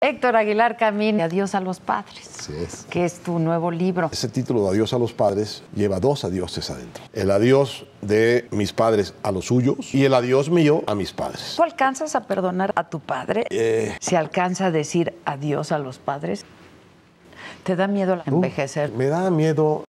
Héctor Aguilar Camín, Adiós a los Padres, es. que es tu nuevo libro. Ese título de Adiós a los Padres lleva dos adioses adentro. El adiós de mis padres a los suyos y el adiós mío a mis padres. ¿Tú alcanzas a perdonar a tu padre? Eh. ¿Se alcanza a decir adiós a los padres? ¿Te da miedo envejecer? me da miedo